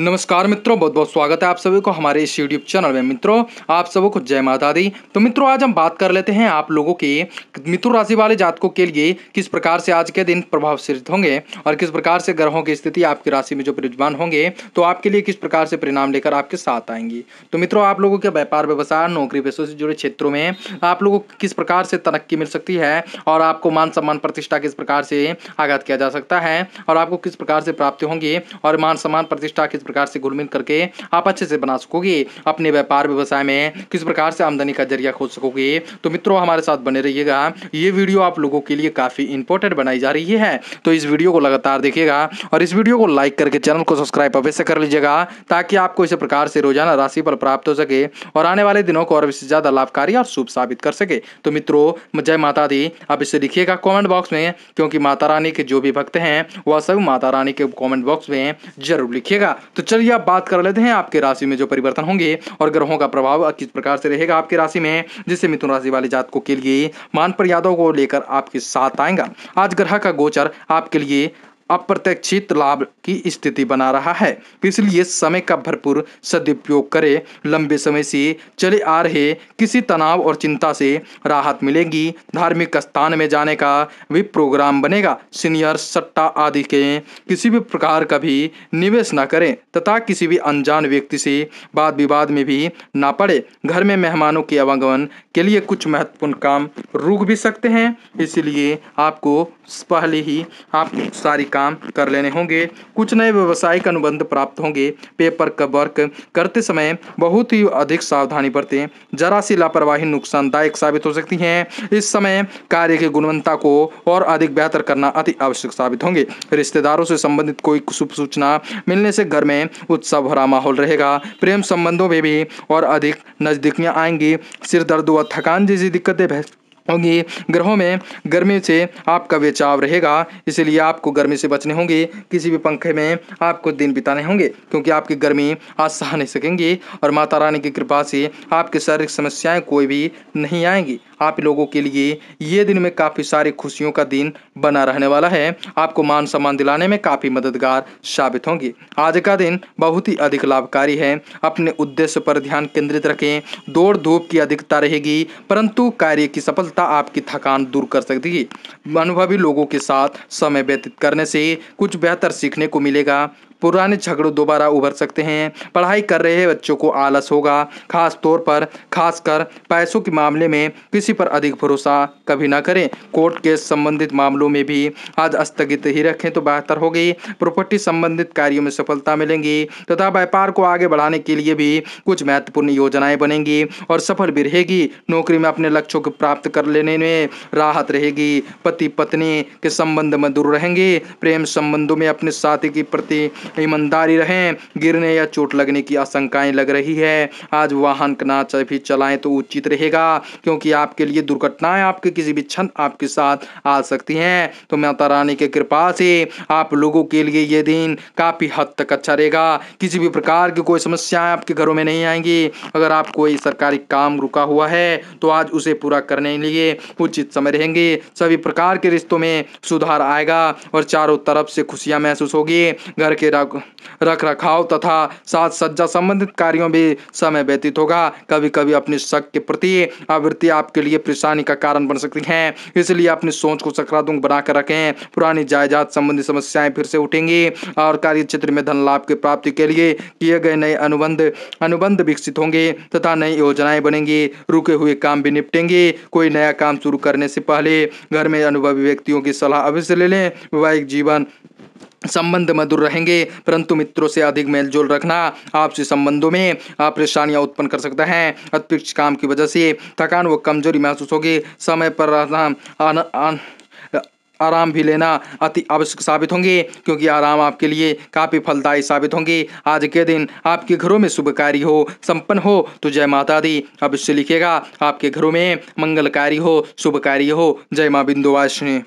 नमस्कार मित्रों बहुत बहुत स्वागत है आप सभी को हमारे इस यूट्यूब चैनल में मित्रों आप सभी को जय माता दी तो मित्रों आज हम बात कर लेते हैं आप लोगों के मित्र राशि वाले जातकों के लिए किस प्रकार से आज के दिन प्रभावशीलित होंगे और किस प्रकार से ग्रहों की स्थिति आपकी राशि में जो विद्यमान होंगे तो आपके लिए किस प्रकार से परिणाम लेकर आपके साथ आएंगी तो मित्रों आप लोगों के व्यापार व्यवसाय नौकरी पेशों से जुड़े क्षेत्रों में आप लोगों को किस प्रकार से तरक्की मिल सकती है और आपको मान सम्मान प्रतिष्ठा किस प्रकार से आघात किया जा सकता है और आपको किस प्रकार से प्राप्ति होंगी और मान सम्मान प्रतिष्ठा किस प्रकार से घुलमिल करके आप अच्छे से बना सकोगे अपने व्यापार व्यवसाय में किस प्रकार से आमदनी का जरिया खोज सकोगे तो मित्रों हमारे साथ बने रहिएगा ये वीडियो आप लोगों के लिए काफ़ी इंपॉर्टेंट बनाई जा रही है तो इस वीडियो को लगातार देखिएगा और इस वीडियो को लाइक करके चैनल को सब्सक्राइब अवश्य कर लीजिएगा ताकि आपको इस प्रकार से रोजाना राशि पर प्राप्त हो सके और आने वाले दिनों को और इससे ज़्यादा लाभकारी और शुभ साबित कर सके तो मित्रों जय माता दी आप इसे लिखिएगा कॉमेंट बॉक्स में क्योंकि माता रानी के जो भी भक्त हैं वह सब माता रानी के कॉमेंट बॉक्स में जरूर लिखिएगा तो चलिए आप बात कर लेते हैं आपके राशि में जो परिवर्तन होंगे और ग्रहों का प्रभाव किस प्रकार से रहेगा आपके राशि में जिससे मिथुन राशि वाले जातकों के लिए पर यादव को लेकर आपके साथ आएगा आज ग्रह का गोचर आपके लिए अप्रत्यक्षित लाभ की स्थिति बना रहा है इसलिए समय का भरपूर सदुपयोग करें लंबे समय से चले आ रहे किसी तनाव और चिंता से राहत मिलेगी धार्मिक स्थान में जाने का भी प्रोग्राम बनेगा सीनियर सट्टा आदि के किसी भी प्रकार का भी निवेश ना करें तथा किसी भी अनजान व्यक्ति से वाद विवाद में भी ना पड़े घर में मेहमानों के आवागमन के लिए कुछ महत्वपूर्ण काम रुक भी सकते हैं इसलिए आपको पहले ही आप सारे काम कर लेने होंगे कुछ नए व्यवसायिक अनुबंध प्राप्त होंगे पेपर का वर्क करते समय बहुत ही अधिक सावधानी बरतें जरा सी लापरवाही नुकसानदायक साबित हो सकती हैं इस समय कार्य की गुणवत्ता को और अधिक बेहतर करना अति आवश्यक साबित होंगे रिश्तेदारों से संबंधित कोई शुभ सूचना मिलने से घर में उत्सव भरा माहौल रहेगा प्रेम संबंधों में भी और अधिक नज़दीकियाँ आएंगी सिर दर्द व थकान जैसी दिक्कतें क्योंकि ग्रहों में गर्मी से आपका बचाव रहेगा इसलिए आपको गर्मी से बचने होंगे किसी भी पंखे में आपको दिन बिताने होंगे क्योंकि आपकी गर्मी आज सह नहीं सकेंगी और माता रानी की कृपा से आपकी शारीरिक समस्याएं कोई भी नहीं आएंगी आप लोगों के लिए ये दिन में काफ़ी सारी खुशियों का दिन बना रहने वाला है आपको मान सम्मान दिलाने में काफ़ी मददगार साबित होंगी आज का दिन बहुत ही अधिक लाभकारी है अपने उद्देश्य पर ध्यान केंद्रित रखें दौड़ धूप की अधिकता रहेगी परंतु कार्य की सफलता सफलता आपकी थकान दूर कर सकती है अनुभवी लोगों के साथ समय व्यतीत करने से कुछ बेहतर सीखने को मिलेगा पुराने झगड़े दोबारा उभर सकते हैं पढ़ाई कर रहे बच्चों को आलस होगा खास तौर पर खासकर पैसों के मामले में किसी पर अधिक भरोसा कभी ना करें कोर्ट केस संबंधित मामलों में भी आज स्थगित ही रखें तो बेहतर होगी प्रॉपर्टी संबंधित कार्यों में सफलता मिलेंगी तथा व्यापार को आगे बढ़ाने के लिए भी कुछ महत्वपूर्ण योजनाएं बनेंगी और सफल भी रहेगी नौकरी में अपने लक्ष्यों को प्राप्त कर लेने में राहत रहेगी पति पत्नी के संबंध मधुर रहेंगे प्रेम संबंधों में अपने साथी के प्रति ईमानदारी रहें गिरने या चोट लगने की आशंकाएं लग रही है आज वाहन ना भी चलाएं तो उचित रहेगा क्योंकि आपके लिए दुर्घटनाएं आपके किसी भी क्षण आपके साथ आ सकती हैं तो माता रानी के कृपा से आप लोगों के लिए ये दिन काफ़ी हद तक अच्छा रहेगा किसी भी प्रकार की कोई समस्याएं आपके घरों में नहीं आएंगी अगर आप कोई सरकारी काम रुका हुआ है तो आज उसे पूरा करने के लिए उचित समय रहेंगे सभी प्रकार के रिश्तों में सुधार आएगा और चारों तरफ से खुशियां महसूस होगी घर के रख रखाव तथा साथ सज्जा संबंधित कार्यों में समय व्यतीत होगा कभी कभी अपनी शक के प्रति आवृत्ति आपके लिए परेशानी का कारण बन सकती है इसलिए अपनी सोच को सकारात्मक बनाकर रखें पुरानी जायदाद संबंधी समस्याएं फिर से उठेंगी और कार्य क्षेत्र में धन लाभ की प्राप्ति के लिए किए गए नए अनुबंध अनुबंध विकसित होंगे तथा नई योजनाएं बनेंगी रुके हुए काम भी निपटेंगे कोई नया काम शुरू करने से पहले घर में अनुभवी व्यक्तियों की सलाह अवश्य ले लें वैवाहिक जीवन संबंध मधुर रहेंगे परंतु मित्रों से अधिक मेलजोल रखना आपसी संबंधों में आप परेशानियां उत्पन्न कर सकता है अतिरिक्त काम की वजह से थकान व कमजोरी महसूस होगी समय पर रहना आराम भी लेना अति आवश्यक साबित होंगे क्योंकि आराम आपके लिए काफ़ी फलदायी साबित होंगे आज के दिन आपके घरों में शुभ कार्य हो संपन्न हो तो जय माता दी अवश्य लिखेगा आपके घरों में मंगल कार्य हो शुभ कार्य हो जय माँ वाष्णी